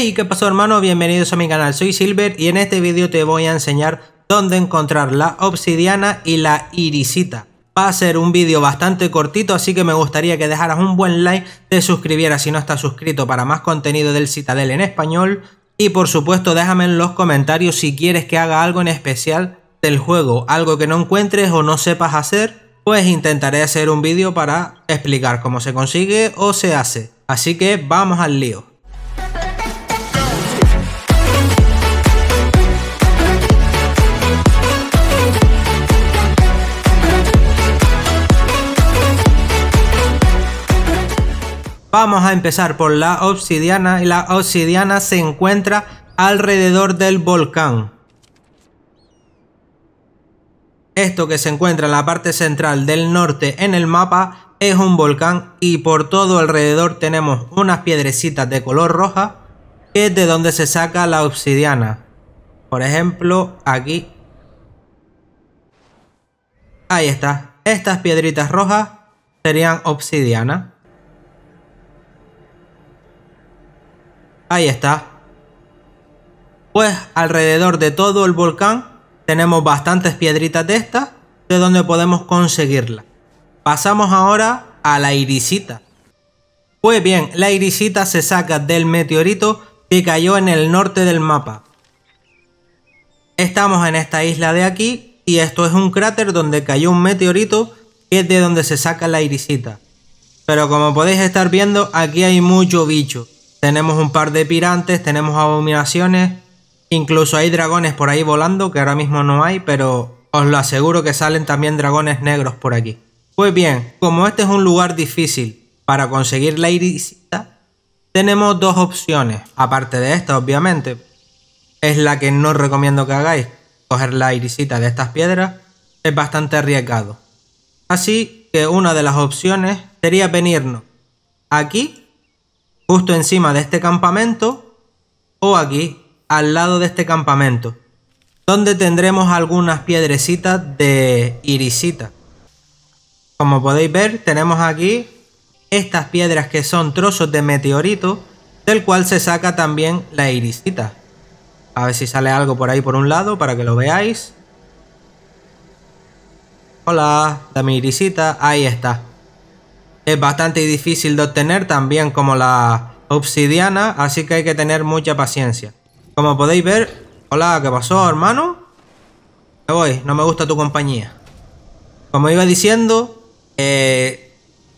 Hey, ¿qué pasó hermano? Bienvenidos a mi canal, soy Silver y en este vídeo te voy a enseñar dónde encontrar la obsidiana y la irisita. Va a ser un vídeo bastante cortito, así que me gustaría que dejaras un buen like, te suscribieras si no estás suscrito para más contenido del Citadel en español y por supuesto déjame en los comentarios si quieres que haga algo en especial del juego, algo que no encuentres o no sepas hacer pues intentaré hacer un vídeo para explicar cómo se consigue o se hace. Así que vamos al lío. Vamos a empezar por la obsidiana y la obsidiana se encuentra alrededor del volcán. Esto que se encuentra en la parte central del norte en el mapa es un volcán y por todo alrededor tenemos unas piedrecitas de color roja que es de donde se saca la obsidiana. Por ejemplo, aquí. Ahí está. Estas piedritas rojas serían obsidiana. Ahí está. Pues alrededor de todo el volcán tenemos bastantes piedritas de estas de donde podemos conseguirla. Pasamos ahora a la irisita. Pues bien, la irisita se saca del meteorito que cayó en el norte del mapa. Estamos en esta isla de aquí y esto es un cráter donde cayó un meteorito que es de donde se saca la irisita. Pero como podéis estar viendo, aquí hay mucho bicho. Tenemos un par de pirantes, tenemos abominaciones. Incluso hay dragones por ahí volando, que ahora mismo no hay, pero os lo aseguro que salen también dragones negros por aquí. Pues bien, como este es un lugar difícil para conseguir la irisita, tenemos dos opciones, aparte de esta obviamente. Es la que no recomiendo que hagáis, coger la irisita de estas piedras es bastante arriesgado. Así que una de las opciones sería venirnos aquí justo encima de este campamento o aquí, al lado de este campamento, donde tendremos algunas piedrecitas de irisita. Como podéis ver, tenemos aquí estas piedras que son trozos de meteorito, del cual se saca también la irisita. A ver si sale algo por ahí por un lado para que lo veáis. Hola, dame irisita, ahí está. Es bastante difícil de obtener también como la obsidiana, así que hay que tener mucha paciencia. Como podéis ver... Hola, ¿qué pasó, hermano? Me voy, no me gusta tu compañía. Como iba diciendo, eh,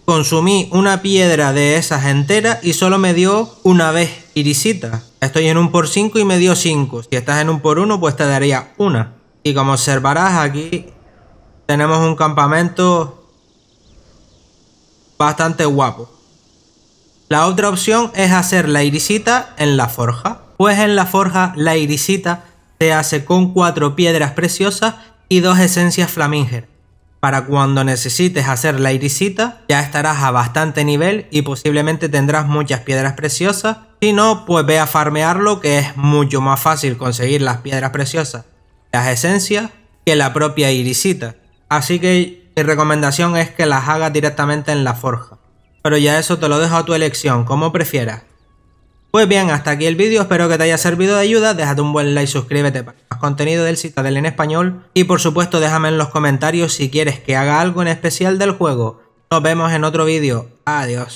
consumí una piedra de esas enteras y solo me dio una vez irisita. Estoy en un por 5 y me dio 5. Si estás en un por 1, pues te daría una. Y como observarás, aquí tenemos un campamento bastante guapo. La otra opción es hacer la irisita en la forja, pues en la forja la irisita se hace con cuatro piedras preciosas y dos esencias flamínger. Para cuando necesites hacer la irisita ya estarás a bastante nivel y posiblemente tendrás muchas piedras preciosas. Si no, pues ve a farmearlo que es mucho más fácil conseguir las piedras preciosas, las esencias, que la propia irisita. Así que mi recomendación es que las hagas directamente en la forja. Pero ya eso te lo dejo a tu elección, como prefieras. Pues bien, hasta aquí el vídeo, espero que te haya servido de ayuda, déjate un buen like, suscríbete para más contenido del Citadel en español y por supuesto déjame en los comentarios si quieres que haga algo en especial del juego. Nos vemos en otro vídeo, adiós.